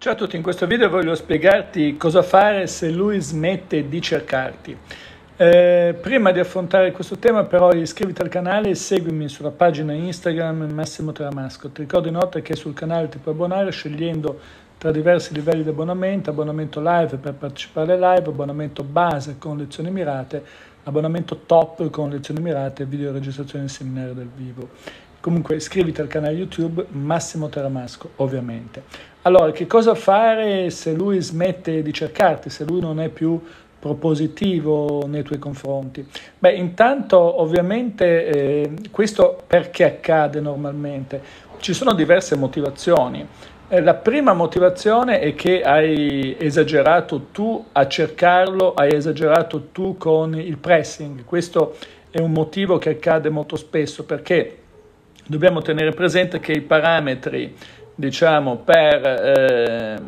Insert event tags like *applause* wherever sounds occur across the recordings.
Ciao a tutti, in questo video voglio spiegarti cosa fare se lui smette di cercarti. Eh, prima di affrontare questo tema però iscriviti al canale e seguimi sulla pagina Instagram Massimo Tramasco. Ti ricordo inoltre che sul canale ti puoi abbonare scegliendo tra diversi livelli di abbonamento, abbonamento live per partecipare alle live, abbonamento base con lezioni mirate, abbonamento top con lezioni mirate e video registrazione e seminario dal vivo. Comunque iscriviti al canale YouTube Massimo Teramasco, ovviamente. Allora, che cosa fare se lui smette di cercarti, se lui non è più propositivo nei tuoi confronti? Beh, intanto ovviamente eh, questo perché accade normalmente? Ci sono diverse motivazioni. Eh, la prima motivazione è che hai esagerato tu a cercarlo, hai esagerato tu con il pressing. Questo è un motivo che accade molto spesso perché dobbiamo tenere presente che i parametri diciamo, per eh,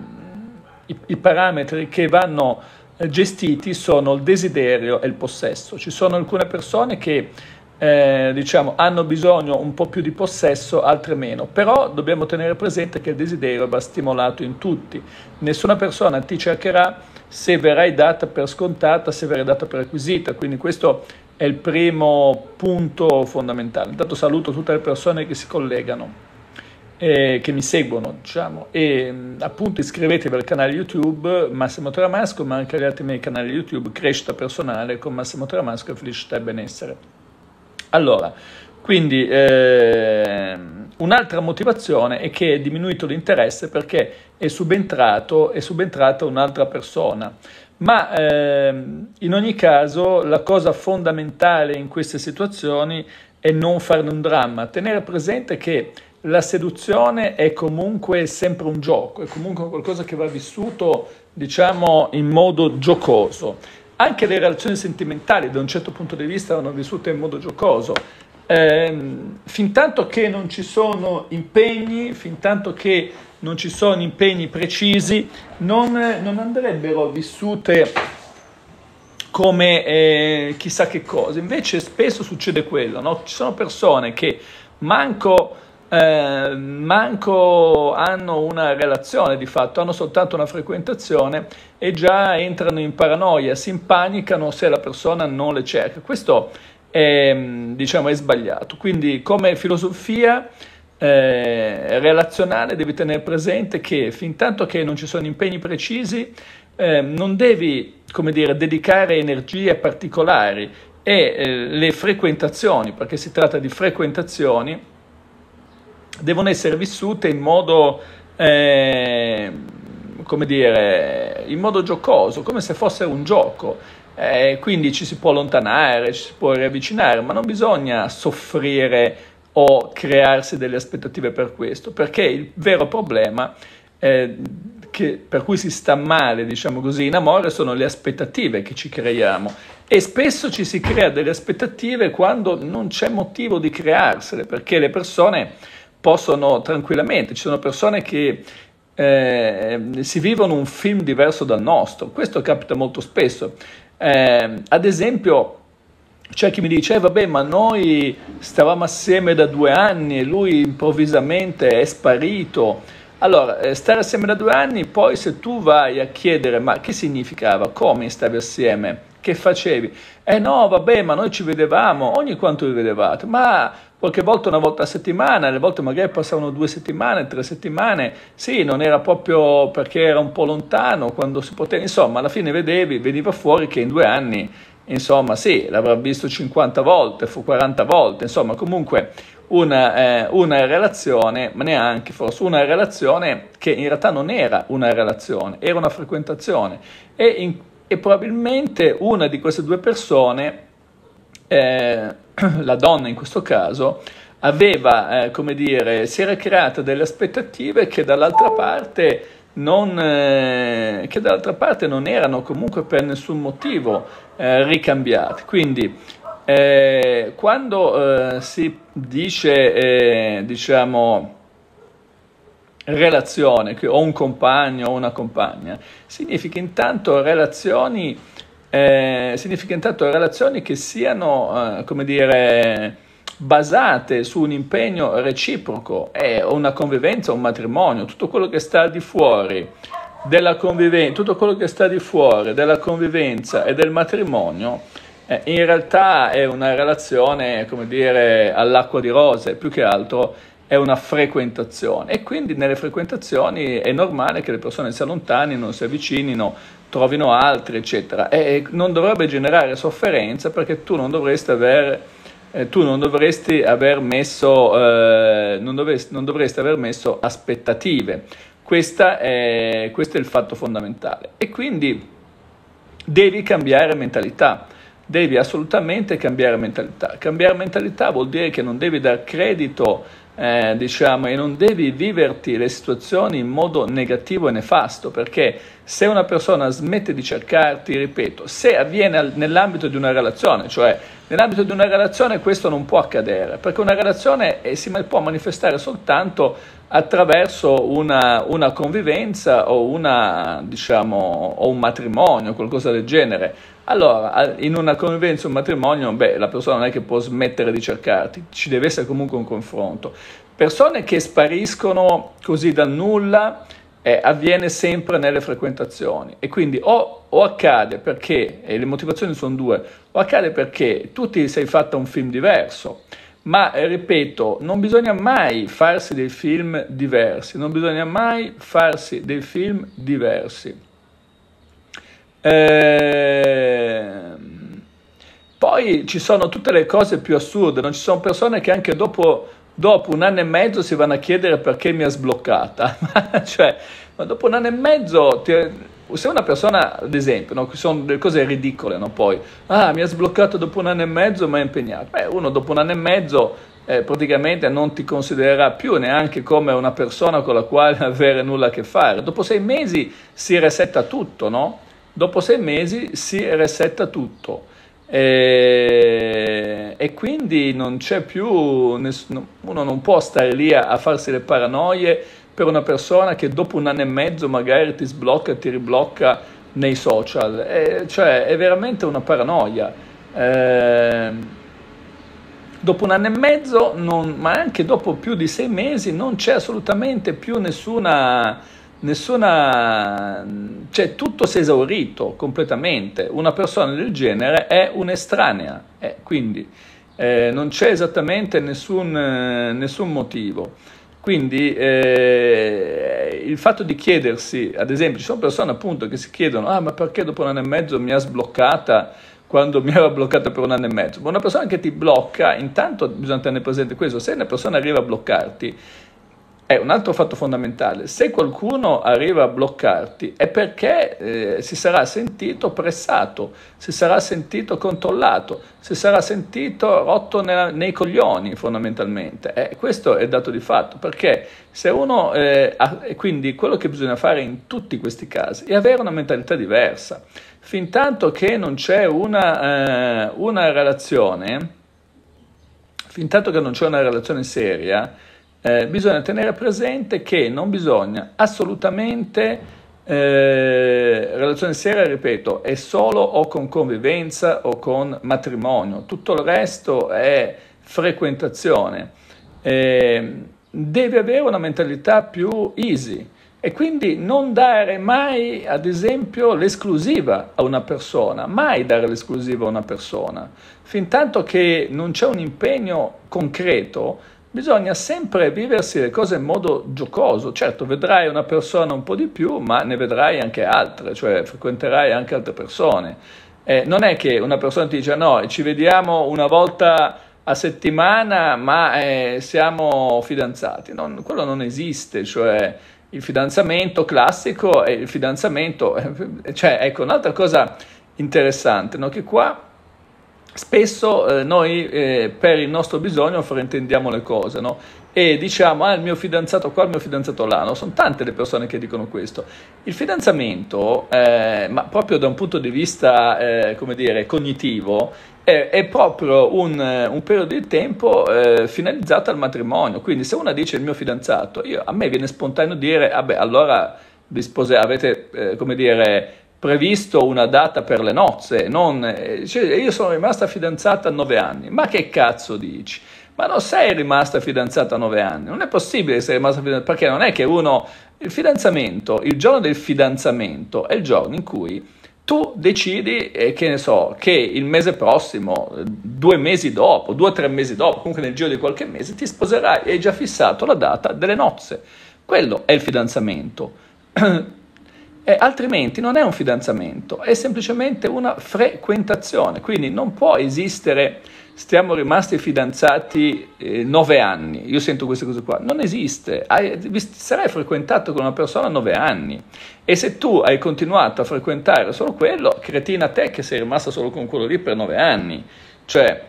i, i, parametri che vanno eh, gestiti sono il desiderio e il possesso. Ci sono alcune persone che eh, diciamo, hanno bisogno un po' più di possesso, altre meno, però dobbiamo tenere presente che il desiderio va stimolato in tutti. Nessuna persona ti cercherà se verrai data per scontata, se verrai data per acquisita, quindi questo è il primo punto fondamentale. Intanto saluto tutte le persone che si collegano eh, che mi seguono, diciamo, e mm, appunto iscrivetevi al canale YouTube Massimo Tramasco, ma anche agli altri miei canali YouTube Crescita Personale con Massimo Tramasco e Felicità e Benessere. Allora, quindi eh, un'altra motivazione è che è diminuito l'interesse perché è, subentrato, è subentrata un'altra persona. Ma eh, in ogni caso la cosa fondamentale in queste situazioni è non farne un dramma, tenere presente che la seduzione è comunque sempre un gioco, è comunque qualcosa che va vissuto, diciamo, in modo giocoso. Anche le relazioni sentimentali, da un certo punto di vista, vanno vissute in modo giocoso. Ehm, fin tanto che non ci sono impegni, fin tanto che non ci sono impegni precisi, non, non andrebbero vissute come eh, chissà che cosa. Invece spesso succede quello, no? Ci sono persone che manco eh, manco hanno una relazione di fatto, hanno soltanto una frequentazione e già entrano in paranoia, si impanicano se la persona non le cerca. Questo è, mm, diciamo, è sbagliato. Quindi come filosofia eh, relazionale devi tenere presente che fin tanto che non ci sono impegni precisi, eh, non devi come dire, dedicare energie particolari e eh, le frequentazioni, perché si tratta di frequentazioni, devono essere vissute in modo, eh, come dire, in modo giocoso, come se fosse un gioco. Eh, quindi ci si può allontanare, ci si può riavvicinare, ma non bisogna soffrire o crearsi delle aspettative per questo, perché il vero problema eh, che, per cui si sta male, diciamo così, in amore sono le aspettative che ci creiamo e spesso ci si crea delle aspettative quando non c'è motivo di crearsele, perché le persone possono tranquillamente, ci sono persone che eh, si vivono un film diverso dal nostro, questo capita molto spesso. Eh, ad esempio, c'è chi mi dice, eh, vabbè, ma noi stavamo assieme da due anni e lui improvvisamente è sparito. Allora, eh, stare assieme da due anni, poi se tu vai a chiedere, ma che significava, come stavi assieme? che facevi? Eh no, vabbè, ma noi ci vedevamo, ogni quanto vi vedevate, ma qualche volta una volta a settimana, alle volte magari passavano due settimane, tre settimane, sì, non era proprio perché era un po' lontano quando si poteva, insomma, alla fine vedevi, veniva fuori che in due anni, insomma, sì, l'avrà visto 50 volte, fu 40 volte, insomma, comunque una, eh, una, relazione, ma neanche forse, una relazione che in realtà non era una relazione, era una frequentazione e in e probabilmente una di queste due persone, eh, *clears throat* la donna in questo caso, aveva, eh, come dire, si era creata delle aspettative che dall'altra parte non, eh, che dall'altra parte non erano comunque per nessun motivo eh, ricambiate. Quindi eh, quando eh, si dice, eh, diciamo, relazione, che ho un compagno o una compagna, significa intanto relazioni, eh, significa intanto relazioni che siano, eh, come dire, basate su un impegno reciproco, è una convivenza, un matrimonio, tutto quello che sta di fuori della convivenza, tutto quello che sta di fuori della convivenza e del matrimonio eh, in realtà è una relazione, come dire, all'acqua di rose, più che altro è una frequentazione e quindi nelle frequentazioni è normale che le persone si allontanino, si avvicinino, trovino altri, eccetera. E non dovrebbe generare sofferenza perché tu non dovresti aver, eh, tu non dovresti aver messo, eh, non dovresti, non dovresti aver messo aspettative. È, questo è il fatto fondamentale. E quindi devi cambiare mentalità devi assolutamente cambiare mentalità. Cambiare mentalità vuol dire che non devi dar credito eh, diciamo, e non devi viverti le situazioni in modo negativo e nefasto, perché se una persona smette di cercarti, ripeto, se avviene nell'ambito di una relazione, cioè nell'ambito di una relazione questo non può accadere, perché una relazione eh, si può manifestare soltanto attraverso una, una convivenza o, una, diciamo, o un matrimonio, qualcosa del genere allora, in una convivenza, un matrimonio, beh, la persona non è che può smettere di cercarti, ci deve essere comunque un confronto. Persone che spariscono così dal nulla eh, avviene sempre nelle frequentazioni e quindi o, o accade perché, e le motivazioni sono due, o accade perché tu ti sei fatta un film diverso, ma eh, ripeto, non bisogna mai farsi dei film diversi, non bisogna mai farsi dei film diversi. Ehm, poi ci sono tutte le cose più assurde, non ci sono persone che anche dopo, dopo un anno e mezzo si vanno a chiedere perché mi ha sbloccata. *laughs* cioè, ma dopo un anno e mezzo, ti, se una persona, ad esempio, no, sono delle cose ridicole, no, poi, ah, mi ha sbloccato dopo un anno e mezzo, ma è impegnato. Beh, uno dopo un anno e mezzo eh, praticamente non ti considererà più neanche come una persona con la quale *laughs* avere nulla a che fare. Dopo sei mesi si resetta tutto, no? dopo sei mesi si resetta tutto e, e quindi non c'è più nessuno, uno non può stare lì a, a, farsi le paranoie per una persona che dopo un anno e mezzo magari ti sblocca, e ti riblocca nei social, e, cioè è veramente una paranoia. E, ehm, dopo un anno e mezzo, non, ma anche dopo più di sei mesi, non c'è assolutamente più nessuna nessuna... cioè tutto si è esaurito completamente, una persona del genere è un'estranea, eh, quindi eh, non c'è esattamente nessun, eh, nessun motivo. Quindi eh, il fatto di chiedersi, ad esempio, ci sono persone appunto che si chiedono, ah ma perché dopo un anno e mezzo mi ha sbloccata quando mi era bloccata per un anno e mezzo? Ma una persona che ti blocca, intanto bisogna tenere presente questo, se una persona arriva a bloccarti, è un altro fatto fondamentale. Se qualcuno arriva a bloccarti è perché eh, si sarà sentito pressato, si sarà sentito controllato, si sarà sentito rotto nella, nei coglioni fondamentalmente. Eh, questo è il dato di fatto, perché se uno... Eh, ha, quindi quello che bisogna fare in tutti questi casi è avere una mentalità diversa. Fin tanto che non c'è una, eh, una relazione, tanto che non c'è una relazione seria, eh, bisogna tenere presente che non bisogna assolutamente eh, relazione seria, ripeto, è solo o con convivenza o con matrimonio, tutto il resto è frequentazione. Eh, deve avere una mentalità più easy e quindi non dare mai, ad esempio, l'esclusiva a una persona, mai dare l'esclusiva a una persona, fin tanto che non c'è un impegno concreto Bisogna sempre viversi le cose in modo giocoso, certo vedrai una persona un po' di più, ma ne vedrai anche altre, cioè frequenterai anche altre persone. Eh, non è che una persona ti dice no, ci vediamo una volta a settimana, ma eh, siamo fidanzati. Non, quello non esiste, cioè il fidanzamento classico è il fidanzamento, eh, cioè ecco un'altra cosa interessante, no? che qua Spesso eh, noi eh, per il nostro bisogno fraintendiamo le cose, no? E diciamo, ah, il mio fidanzato qua, il mio fidanzato là, no? Sono tante le persone che dicono questo. Il fidanzamento, eh, ma proprio da un punto di vista, eh, come dire, cognitivo, è, è proprio un, eh, un, periodo di tempo eh, finalizzato al matrimonio. Quindi se una dice il mio fidanzato, io, a me viene spontaneo dire, vabbè, allora vi spose, avete, come dire previsto una data per le nozze, non, eh, cioè, io sono rimasta fidanzata a nove anni, ma che cazzo dici? Ma non sei rimasta fidanzata a nove anni, non è possibile che sei rimasta fidanzata, perché non è che uno... Il fidanzamento, il giorno del fidanzamento è il giorno in cui tu decidi, eh, che ne so, che il mese prossimo, eh, due mesi dopo, due o tre mesi dopo, comunque nel giro di qualche mese, ti sposerai e hai già fissato la data delle nozze. Quello è il fidanzamento. *clears throat* E eh, altrimenti non è un fidanzamento, è semplicemente una frequentazione, quindi non può esistere stiamo rimasti fidanzati eh, nove anni, io sento queste cose qua, non esiste, hai, sarai frequentato con una persona nove anni e se tu hai continuato a frequentare solo quello, cretina te che sei rimasta solo con quello lì per nove anni, cioè,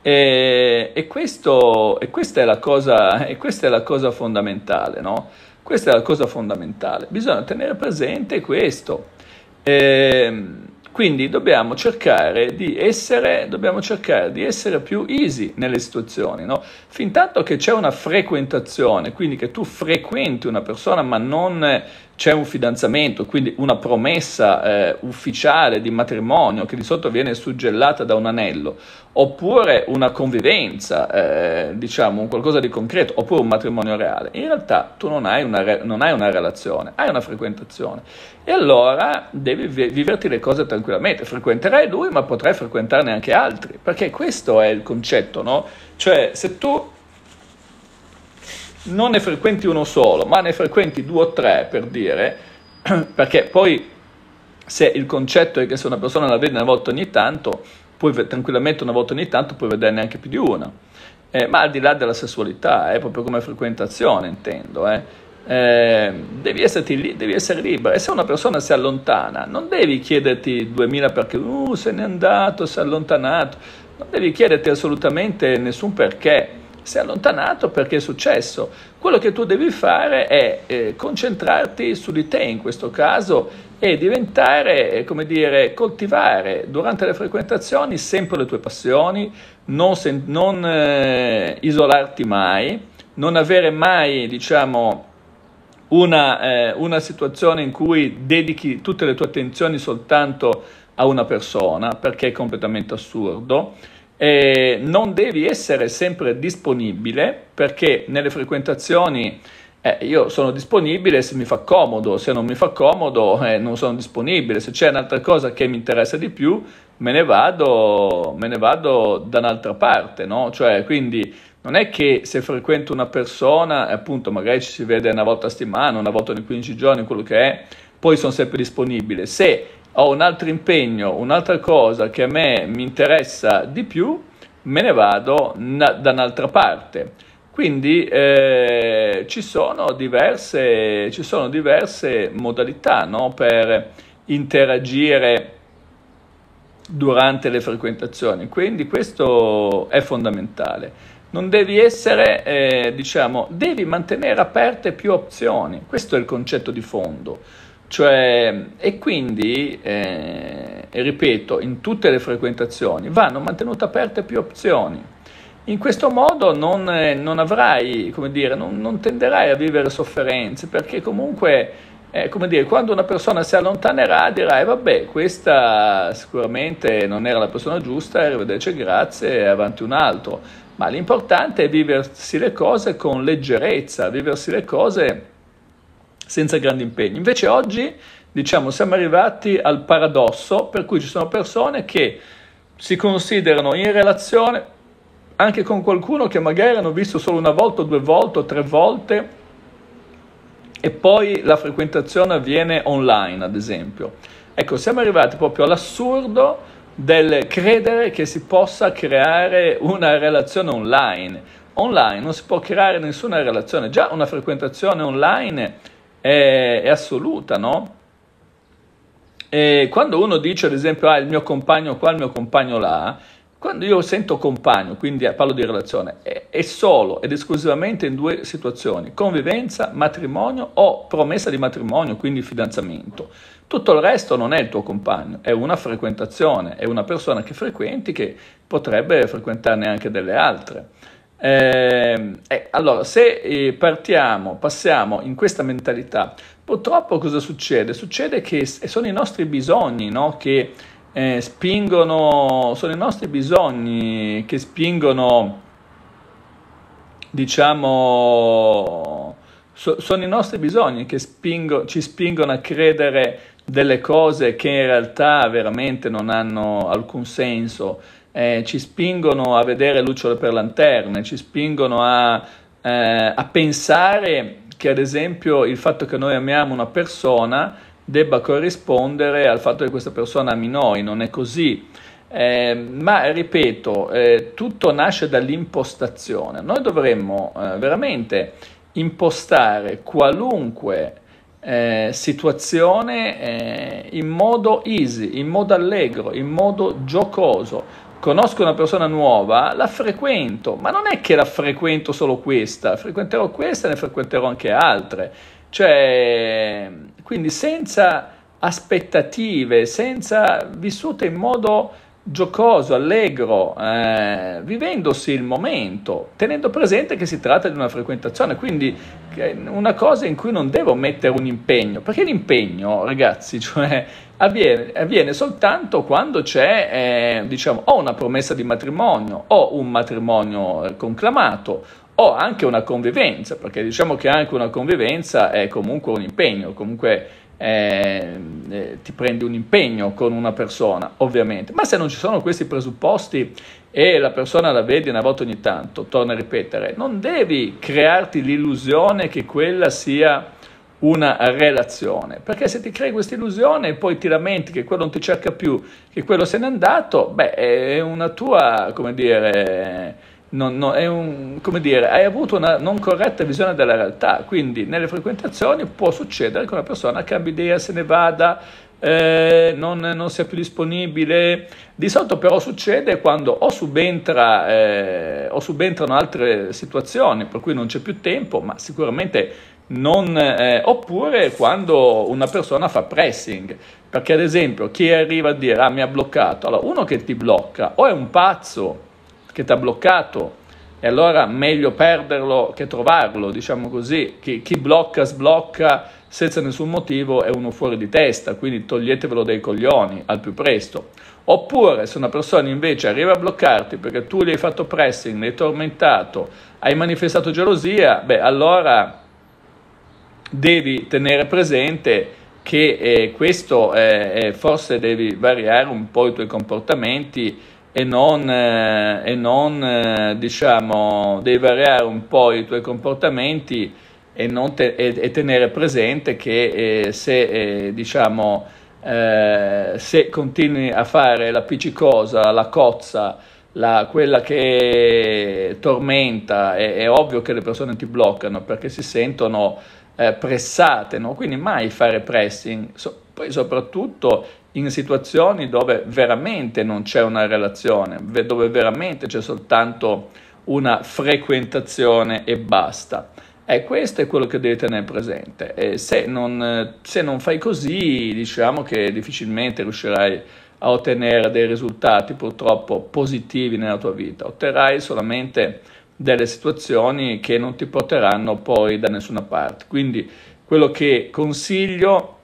eh, e, questo, e, questa è la cosa, e questa è la cosa fondamentale, no? Questa è la cosa fondamentale. Bisogna tenere presente questo. Eh, quindi dobbiamo cercare, essere, dobbiamo cercare di essere, più easy nelle situazioni, no? tanto che c'è una frequentazione, quindi che tu frequenti una persona ma non c'è un fidanzamento, quindi una promessa eh, ufficiale di matrimonio che di sotto viene suggellata da un anello, oppure una convivenza, eh, diciamo un qualcosa di concreto, oppure un matrimonio reale, in realtà tu non hai una, re- non hai una relazione, hai una frequentazione. E allora devi vi- viverti le cose tranquillamente, frequenterai lui ma potrai frequentarne anche altri, perché questo è il concetto, no? Cioè se tu non ne frequenti uno solo, ma ne frequenti due o tre per dire, *clears throat* perché poi se il concetto è che se una persona la vede una volta ogni tanto, puoi tranquillamente una volta ogni tanto puoi vederne anche più di una. Eh, ma al di là della sessualità, è eh, proprio come frequentazione intendo, eh. Ehm, devi, esserti, devi essere libera e se una persona si allontana non devi chiederti 2000 perché uh, se n'è andato, si è allontanato, non devi chiederti assolutamente nessun perché si è allontanato perché è successo. Quello che tu devi fare è eh, concentrarti su di te in questo caso e diventare, eh, come dire, coltivare durante le frequentazioni sempre le tue passioni, non, se, non eh, isolarti mai, non avere mai, diciamo, una, eh, una situazione in cui dedichi tutte le tue attenzioni soltanto a una persona, perché è completamente assurdo eh, non devi essere sempre disponibile perché nelle frequentazioni eh, io sono disponibile se mi fa comodo, se non mi fa comodo eh, non sono disponibile, se c'è un'altra cosa che mi interessa di più me ne vado, me ne vado da un'altra parte, no? Cioè, quindi non è che se frequento una persona, appunto, magari ci si vede una volta a settimana, una volta ogni 15 giorni, quello che è, poi sono sempre disponibile. Se ho un altro impegno, un'altra cosa che a me mi interessa di più, me ne vado na- da un'altra parte. Quindi eh, ci, sono diverse, ci, sono diverse, modalità no? per interagire durante le frequentazioni, quindi questo è fondamentale. Non devi essere, eh, diciamo, devi mantenere aperte più opzioni, questo è il concetto di fondo. Cioè, e quindi, eh, e ripeto, in tutte le frequentazioni vanno mantenute aperte più opzioni. In questo modo non, eh, non avrai, come dire, non, non, tenderai a vivere sofferenze, perché comunque, eh, come dire, quando una persona si allontanerà dirai, eh, vabbè, questa sicuramente non era la persona giusta, arrivederci, grazie, e avanti un altro. Ma l'importante è viversi le cose con leggerezza, viversi le cose senza grandi impegni. Invece oggi, diciamo, siamo arrivati al paradosso per cui ci sono persone che si considerano in relazione anche con qualcuno che magari hanno visto solo una volta, due volte, o tre volte e poi la frequentazione avviene online, ad esempio. Ecco, siamo arrivati proprio all'assurdo del credere che si possa creare una relazione online. Online non si può creare nessuna relazione, già una frequentazione online è, è assoluta, no? E quando uno dice, ad esempio, ah, il mio compagno qua, il mio compagno là, quando io sento compagno, quindi eh, parlo di relazione, è, è solo ed esclusivamente in due situazioni, convivenza, matrimonio o promessa di matrimonio, quindi fidanzamento. Tutto il resto non è il tuo compagno, è una frequentazione, è una persona che frequenti che potrebbe frequentarne anche delle altre. Eh, eh, allora, se eh, partiamo, passiamo in questa mentalità, purtroppo cosa succede? Succede che eh, sono i nostri bisogni no? che eh, spingono, sono i nostri bisogni che spingono, diciamo, so, sono i nostri bisogni che spingo, ci spingono a credere delle cose che in realtà veramente non hanno alcun senso eh, ci spingono a vedere lucciole per lanterne, ci spingono a, eh, a pensare che ad esempio il fatto che noi amiamo una persona debba corrispondere al fatto che questa persona ami noi, non è così. Eh, ma ripeto, eh, tutto nasce dall'impostazione. Noi dovremmo eh, veramente impostare qualunque eh, situazione eh, in modo easy, in modo allegro, in modo giocoso conosco una persona nuova, la frequento, ma non è che la frequento solo questa, frequenterò questa e ne frequenterò anche altre. Cioè, quindi senza aspettative, senza vissute in modo giocoso, allegro, eh, vivendosi il momento, tenendo presente che si tratta di una frequentazione, quindi una cosa in cui non devo mettere un impegno, perché l'impegno, ragazzi, *laughs* cioè, avviene, avviene, soltanto quando c'è, eh, diciamo, o una promessa di matrimonio, o un matrimonio eh, conclamato, o anche una convivenza, perché diciamo che anche una convivenza è comunque un impegno, comunque eh, eh, ti prendi un impegno con una persona, ovviamente, ma se non ci sono questi presupposti e la persona la vedi una volta ogni tanto, torna a ripetere, non devi crearti l'illusione che quella sia una relazione, perché se ti crei questa illusione e poi ti lamenti che quello non ti cerca più, che quello se n'è andato, beh, è una tua, come dire, non, non, un, come dire hai avuto una non corretta visione della realtà, quindi nelle frequentazioni può succedere che una persona cambi idea, se ne vada, eh, non, non, sia più disponibile. Di solito però succede quando o, subentra, eh, o subentrano altre situazioni per cui non c'è più tempo, ma sicuramente non, eh, oppure quando una persona fa pressing, perché ad esempio chi arriva a dire ah mi ha bloccato, allora uno che ti blocca o è un pazzo che ti ha bloccato e allora meglio perderlo che trovarlo, diciamo così. Chi, chi, blocca, sblocca senza nessun motivo è uno fuori di testa, quindi toglietevelo dai coglioni al più presto. Oppure se una persona invece arriva a bloccarti perché tu gli hai fatto pressing, l'hai tormentato, hai manifestato gelosia, beh allora devi tenere presente che eh, questo eh, eh forse devi variare un po' i tuoi comportamenti e non, eh, e non eh, diciamo, devi variare un po' i tuoi comportamenti e, te, e, e tenere presente che eh, se, eh, diciamo, eh, se, continui a fare la appiccicosa, la cozza, la, quella che tormenta, è, è, ovvio che le persone ti bloccano perché si sentono eh, pressate, no? quindi mai fare pressing, so, poi soprattutto in situazioni dove veramente non c'è una relazione, dove veramente c'è soltanto una frequentazione e basta. E questo è quello che devi tenere presente. E se non, se non fai così, diciamo che difficilmente riuscirai a ottenere dei risultati purtroppo positivi nella tua vita. Otterrai solamente delle situazioni che non ti porteranno poi da nessuna parte. Quindi quello che consiglio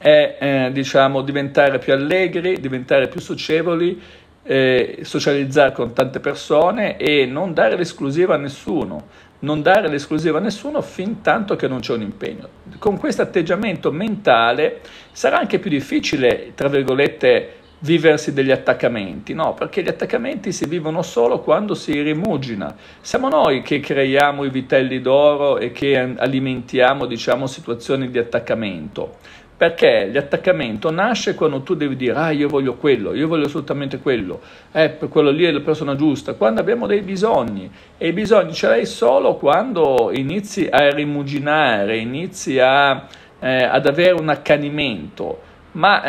è eh, diciamo, diventare più allegri, diventare più socievoli, eh, socializzare con tante persone e non dare l'esclusiva a nessuno, non dare l'esclusiva a nessuno fin tanto che non c'è un impegno. Con questo atteggiamento mentale sarà anche più difficile, tra virgolette, viversi degli attaccamenti, no? Perché gli attaccamenti si vivono solo quando si rimugina. Siamo noi che creiamo i vitelli d'oro e che alimentiamo, diciamo, situazioni di attaccamento. Perché l'attaccamento nasce quando tu devi dire, ah io voglio quello, io voglio assolutamente quello, eh, quello lì è la persona giusta, quando abbiamo dei bisogni e i bisogni ce l'hai solo quando inizi a rimuginare, inizi a, eh, ad avere un accanimento ma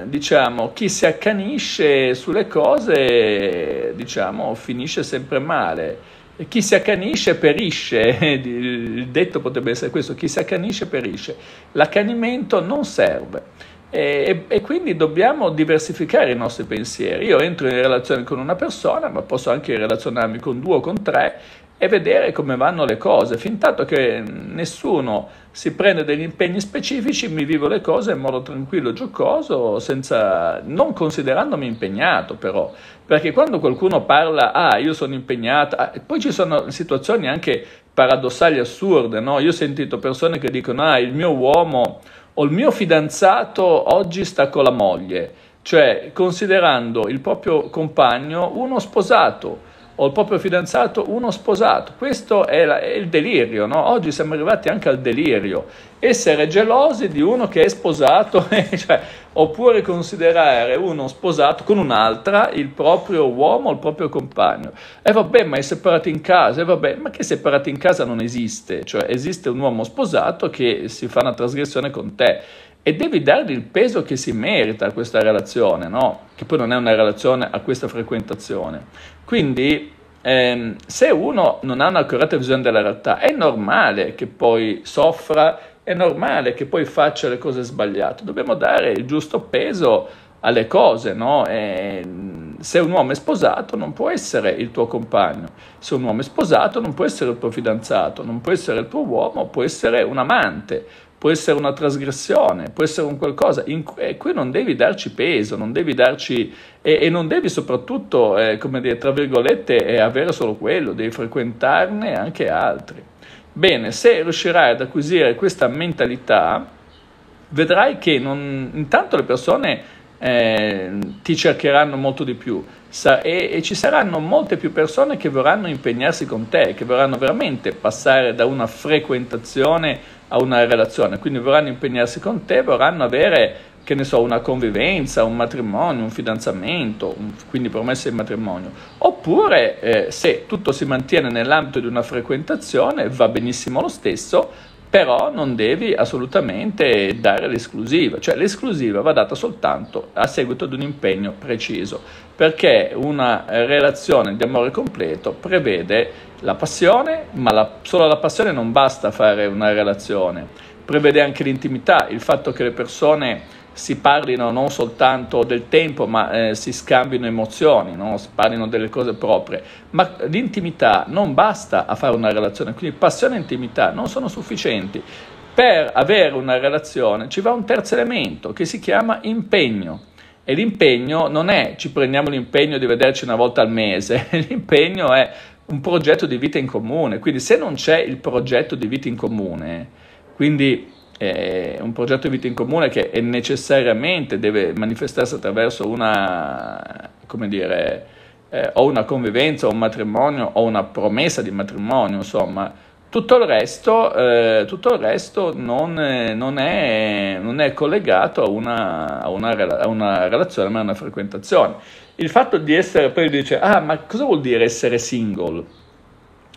eh, diciamo chi si accanisce sulle cose diciamo finisce sempre male chi si accanisce perisce, *laughs* eh, il detto potrebbe essere questo, chi si accanisce perisce. L'accanimento non serve. E, e, quindi dobbiamo diversificare i nostri pensieri. Io entro in relazione con una persona, ma posso anche relazionarmi con due o con tre e vedere come vanno le cose, fin tanto che nessuno si prende degli impegni specifici, mi vivo le cose in modo tranquillo, giocoso, senza, non considerandomi impegnato però, perché quando qualcuno parla, ah io sono impegnato, ah, poi ci sono situazioni anche paradossali, assurde, no? io ho sentito persone che dicono, ah il mio uomo o il mio fidanzato oggi sta con la moglie, cioè considerando il proprio compagno uno sposato, o il proprio fidanzato uno sposato. Questo è, la, è il delirio, no? Oggi siamo arrivati anche al delirio. Essere gelosi di uno che è sposato, *laughs* eh, cioè, oppure considerare uno sposato con un'altra il proprio uomo, il proprio compagno. E vabbè, ma è separato in casa, e vabbè, ma che separato in casa non esiste, cioè esiste un uomo sposato che si fa una trasgressione con te e devi dargli il peso che si merita a questa relazione, no? che poi non è una relazione a questa frequentazione. Quindi ehm, se uno non ha un'accurata visione della realtà è normale che poi soffra, è normale che poi faccia le cose sbagliate, dobbiamo dare il giusto peso alle cose, no? E, se un uomo è sposato non può essere il tuo compagno, se un uomo è sposato non può essere il tuo fidanzato, non può essere il tuo uomo, può essere un amante, può essere una trasgressione, può essere un qualcosa in cui, cui non devi darci peso, non devi darci e, e non devi soprattutto, eh, come dire, tra virgolette, eh, avere solo quello, devi frequentarne anche altri. Bene, se riuscirai ad acquisire questa mentalità, vedrai che non, intanto le persone eh, ti cercheranno molto di più Sa- e-, e, ci saranno molte più persone che vorranno impegnarsi con te, che vorranno veramente passare da una frequentazione a una relazione, quindi vorranno impegnarsi con te, vorranno avere, che ne so, una convivenza, un matrimonio, un fidanzamento, un- quindi promesse di matrimonio. Oppure eh, se tutto si mantiene nell'ambito di una frequentazione, va benissimo lo stesso, però non devi assolutamente dare l'esclusiva, cioè l'esclusiva va data soltanto a seguito di un impegno preciso, perché una relazione di amore completo prevede la passione, ma la, solo la passione non basta a fare una relazione, prevede anche l'intimità, il fatto che le persone si parlino non soltanto del tempo, ma eh, si scambino emozioni, no? si parlino delle cose proprie. Ma l'intimità non basta a fare una relazione, quindi passione e intimità non sono sufficienti. Per avere una relazione ci va un terzo elemento che si chiama impegno. E l'impegno non è ci prendiamo l'impegno di vederci una volta al mese, *laughs* l'impegno è un progetto di vita in comune. Quindi se non c'è il progetto di vita in comune, quindi è un progetto di vita in comune che necessariamente deve manifestarsi attraverso una, come dire, eh, o una convivenza, o un matrimonio, o una promessa di matrimonio, insomma. Tutto il resto, eh, tutto il resto non, eh, non, è, non, è, collegato a una, a, una, a una, relazione, ma a una frequentazione. Il fatto di essere, poi dice, ah, ma cosa vuol dire essere single?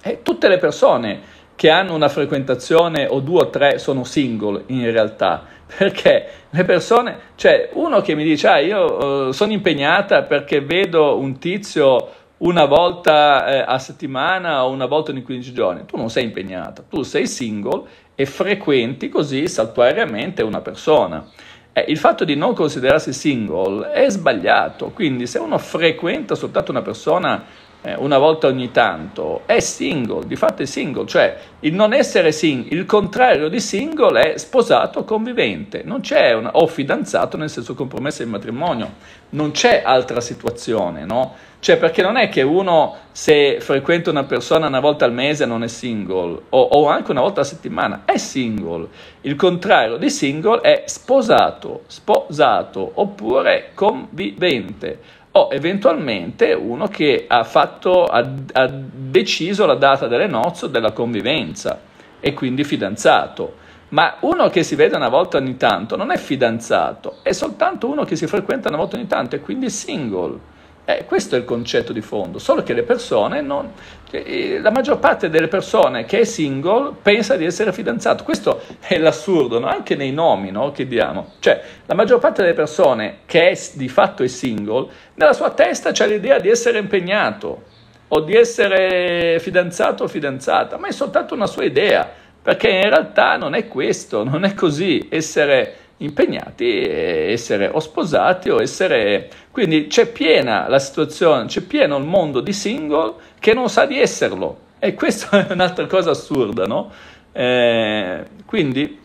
Eh, tutte le persone che hanno una frequentazione o due o tre sono single in realtà, perché le persone, cioè uno che mi dice ah io uh, sono impegnata perché vedo un tizio una volta eh, a settimana o una volta ogni 15 giorni, tu non sei impegnata, tu sei single e frequenti così saltuariamente una persona. Eh, il fatto di non considerarsi single è sbagliato, quindi se uno frequenta soltanto una persona eh, una volta ogni tanto, è single, di fatto è single, cioè il non essere single, il contrario di single è sposato o convivente, non c'è una, o fidanzato nel senso compromesso in matrimonio, non c'è altra situazione, no? Cioè perché non è che uno se frequenta una persona una volta al mese non è single o, o anche una volta alla settimana, è single. Il contrario di single è sposato, sposato oppure convivente o eventualmente uno che ha, fatto, ha, ha deciso la data delle nozze o della convivenza e quindi fidanzato. Ma uno che si vede una volta ogni tanto non è fidanzato, è soltanto uno che si frequenta una volta ogni tanto e quindi è single. Eh, questo è il concetto di fondo, solo che le persone, non, cioè, eh, la maggior parte delle persone che è single pensa di essere fidanzato, questo è l'assurdo, no? anche nei nomi no? che diamo, cioè la maggior parte delle persone che è, di fatto è single, nella sua testa c'è l'idea di essere impegnato o di essere fidanzato o fidanzata, ma è soltanto una sua idea, perché in realtà non è questo, non è così, essere impegnati e eh, essere o sposati o essere... Quindi c'è piena la situazione, c'è pieno il mondo di single che non sa di esserlo. E questa *laughs* è un'altra cosa assurda, no? Eh, quindi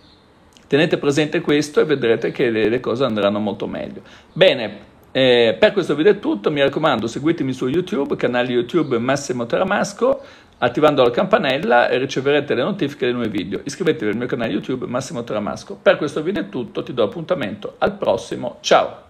tenete presente questo e vedrete che le, le cose andranno molto meglio. Bene, eh, per questo video è tutto, mi raccomando seguitemi su YouTube, canale YouTube Massimo Taramasco. Attivando la campanella eh, riceverete le notifiche dei nuovi video. Iscrivetevi al mio canale YouTube Massimo Tramasco. Per questo video è tutto, ti do appuntamento al prossimo. Ciao!